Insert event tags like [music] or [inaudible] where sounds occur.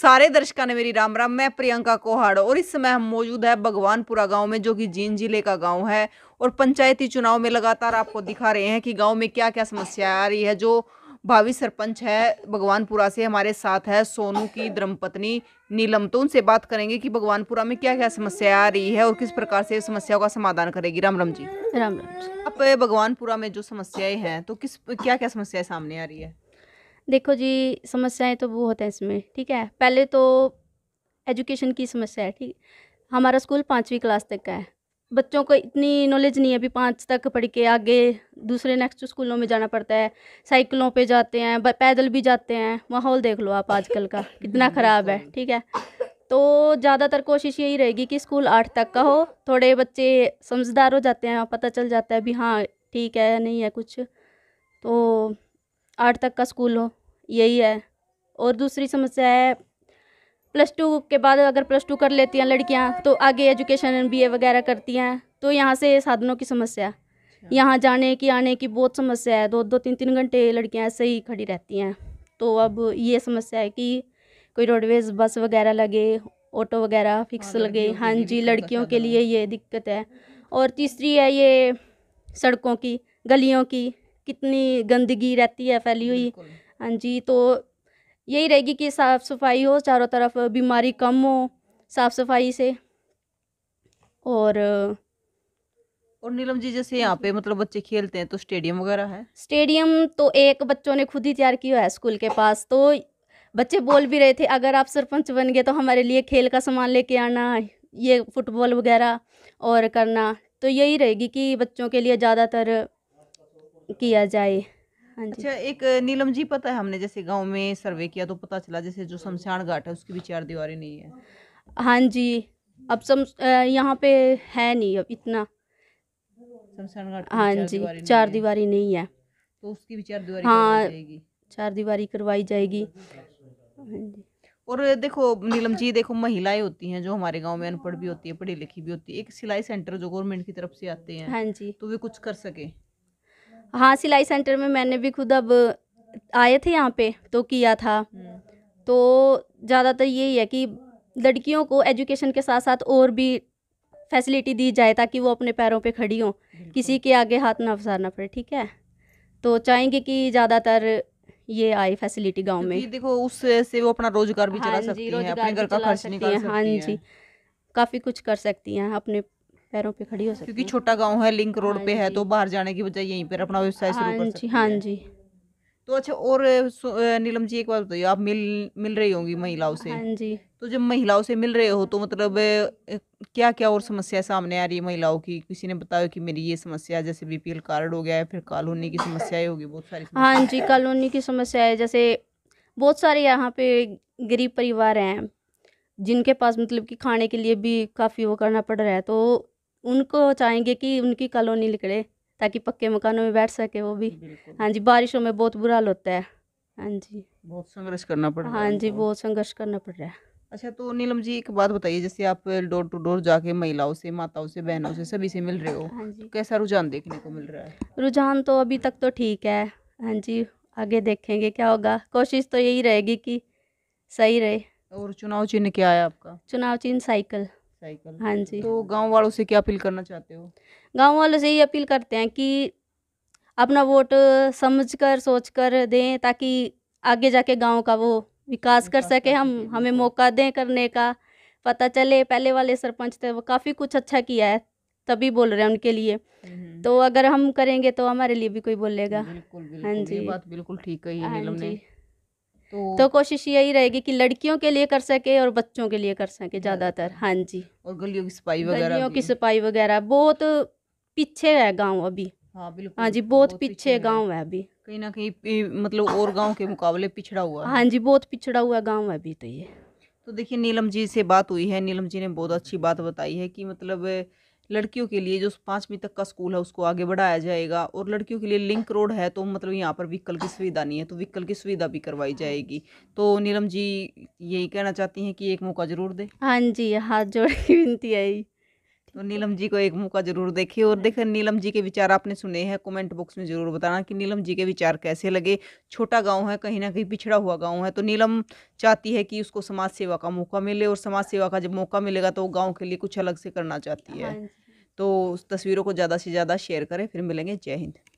सारे दर्शकों ने मेरी राम राम मैं प्रियंका कोहाड़ और इस समय हम मौजूद है भगवानपुरा गांव में जो कि जींद जिले का गांव है और पंचायती चुनाव में लगातार आपको दिखा रहे हैं कि गांव में क्या क्या समस्या आ रही है जो भावी सरपंच है भगवानपुरा से हमारे साथ है सोनू की धर्मपत्नी नीलम तो उनसे बात करेंगे कि भगवानपुरा में क्या क्या समस्या आ रही है और किस प्रकार से समस्याओं का समाधान करेगी राम राम जी राम राम जी अब भगवानपुरा में जो समस्याएं हैं तो किस क्या क्या समस्याएं सामने आ रही है देखो जी समस्याएं तो बहुत हैं इसमें ठीक है पहले तो एजुकेशन की समस्या है ठीक हमारा स्कूल पाँचवीं क्लास तक का है बच्चों को इतनी नॉलेज नहीं है अभी पाँच तक पढ़ के आगे दूसरे नेक्स्ट स्कूलों में जाना पड़ता है साइकिलों पे जाते हैं पैदल भी जाते हैं माहौल देख लो आप आजकल का [laughs] कितना ख़राब है ठीक है तो ज़्यादातर कोशिश यही रहेगी कि स्कूल आठ तक का हो थोड़े बच्चे समझदार हो जाते हैं पता चल जाता है भी हाँ ठीक है नहीं है कुछ तो आठ तक का स्कूल हो यही है और दूसरी समस्या है प्लस टू के बाद अगर प्लस टू कर लेती हैं लड़कियां तो आगे एजुकेशन बी वगैरह करती हैं तो यहाँ से साधनों की समस्या अच्छा। यहाँ जाने की आने की बहुत समस्या है दो दो तीन तीन घंटे लड़कियाँ ऐसे ही खड़ी रहती हैं तो अब ये समस्या है कि कोई रोडवेज बस वगैरह लगे ऑटो वगैरह फिक्स हाँ, लगे हाँ जी लड़कियों के लिए ये दिक्कत है और तीसरी है ये सड़कों की गलियों की कितनी गंदगी रहती है फैली हुई हाँ जी तो यही रहेगी कि साफ़ सफाई हो चारों तरफ बीमारी कम हो साफ़ सफाई से और और नीलम जी जैसे यहाँ पे मतलब बच्चे खेलते हैं तो स्टेडियम वगैरह है स्टेडियम तो एक बच्चों ने खुद ही तैयार किया है स्कूल के पास तो बच्चे बोल भी रहे थे अगर आप सरपंच बन गए तो हमारे लिए खेल का सामान लेके आना ये फुटबॉल वगैरह और करना तो यही रहेगी कि बच्चों के लिए ज़्यादातर किया जाए हाँ अच्छा एक नीलम जी पता है हमने जैसे गांव में सर्वे किया तो पता चला जैसे जो हम्म। शमशान घाट है उसकी भी चार दीवारें नहीं है हाँ जी अब सम यहाँ पे है नहीं अब इतना शमशान घाट हाँ जी चार दीवारी नहीं है तो उसकी भी चार दीवारी हाँ चार दीवारी करवाई जाएगी हाँ और देखो नीलम जी देखो महिलाएं होती हैं जो हमारे गांव में अनपढ़ भी होती है पढ़ी लिखी भी होती है एक सिलाई सेंटर जो गवर्नमेंट की तरफ से आते हैं हाँ जी तो वे कुछ कर सके हाँ सिलाई सेंटर में मैंने भी खुद अब आए थे यहाँ पे तो किया था तो ज़्यादातर यही है कि लड़कियों को एजुकेशन के साथ साथ और भी फैसिलिटी दी जाए ताकि वो अपने पैरों पे खड़ी हों किसी के आगे हाथ ना फसारना पड़े ठीक है तो चाहेंगे कि ज़्यादातर ये आए फैसिलिटी गांव में देखो उससे से वो अपना रोजगार भी हाँ चला सकती अपने घर का खर्च निकाल सकती है हाँ जी काफ़ी कुछ कर सकती हैं अपने पैरों पे खड़ी हो सकती क्योंकि छोटा गांव है लिंक रोड हाँ पे है तो बाहर जाने की बजाय यहीं पर अपना व्यवसाय शुरू कर हाँ सकती हाँ जी तो अच्छा और नीलम जी एक बात बताइए आप मिल मिल रही होंगी महिलाओं से हाँ जी तो जब महिलाओं से मिल रहे हो तो मतलब क्या क्या और समस्या सामने आ रही है महिलाओं की किसी ने बताया कि मेरी ये समस्या जैसे बीपीएल कार्ड हो गया है फिर कॉलोनी की समस्याएं होगी बहुत सारी हाँ जी कॉलोनी की समस्या है जैसे बहुत सारे यहाँ पे गरीब परिवार हैं जिनके पास मतलब कि खाने के लिए भी काफ़ी वो करना पड़ रहा है तो उनको चाहेंगे कि उनकी कॉलोनी निकले ताकि पक्के मकानों में बैठ सके वो भी हाँ जी बारिशों में बहुत बुरा हाल होता है हाँ जी बहुत संघर्ष करना पड़ रहा है हाँ जी बहुत संघर्ष करना पड़ रहा है अच्छा तो नीलम जी एक बात बताइए जैसे आप डोर टू डोर जाके महिलाओं से माताओं से बहनों से सभी से मिल रहे हो हाँ तो कैसा रुझान देखने को मिल रहा है रुझान तो अभी तक तो ठीक है हाँ जी आगे देखेंगे क्या होगा कोशिश तो यही रहेगी कि सही रहे और चुनाव चिन्ह क्या है आपका चुनाव चिन्ह साइकिल साइकिल हाँ जी तो गांव वालों से क्या अपील करना चाहते हो गांव वालों से ये अपील करते हैं कि अपना वोट समझकर सोचकर दें ताकि आगे जाके गांव का वो विकास कर सके हम हमें मौका दें करने का पता चले पहले वाले सरपंच थे तो वो काफ़ी कुछ अच्छा किया है तभी बोल रहे हैं उनके लिए हम्म, हम्म। तो अगर हम करेंगे तो हमारे लिए भी कोई बोलेगा बिल्कुल, हाँ बिल्कुल हाँ जी बात बिल्कुल ठीक है हाँ नीलम ने तो, तो कोशिश यही रहेगी कि लड़कियों के लिए कर सके और बच्चों के लिए कर सके हाँ। ज़्यादातर हाँ जी और गलियों की सफाई वगैरह गलियों की सफाई वगैरह बहुत पीछे है गांव अभी हाँ बिल्कुल हाँ जी बहुत, पीछे गांव है अभी कहीं ना कहीं मतलब और गांव के मुकाबले पिछड़ा हुआ है हाँ जी बहुत पिछड़ा हुआ गाँव है अभी तो ये तो देखिये नीलम जी से बात हुई है नीलम जी ने बहुत अच्छी बात बताई है की मतलब लड़कियों के लिए जो पाँचवीं तक का स्कूल है उसको आगे बढ़ाया जाएगा और लड़कियों के लिए लिंक रोड है तो मतलब यहाँ पर व्हीकल की सुविधा नहीं है तो व्हीकल की सुविधा भी करवाई जाएगी तो नीलम जी यही कहना चाहती हैं कि एक मौका ज़रूर दे हाँ जी हाथ जोड़ की विनती आई तो नीलम जी को एक मौका जरूर देखिए और देखिए नीलम जी के विचार आपने सुने हैं कमेंट बॉक्स में जरूर बताना कि नीलम जी के विचार कैसे लगे छोटा गांव है कहीं ना कहीं पिछड़ा हुआ गांव है तो नीलम चाहती है कि उसको समाज सेवा का मौका मिले और समाज सेवा का जब मौका मिलेगा तो वो गाँव के लिए कुछ अलग से करना चाहती है हाँ तो तस्वीरों को ज़्यादा से ज़्यादा शेयर करें फिर मिलेंगे जय हिंद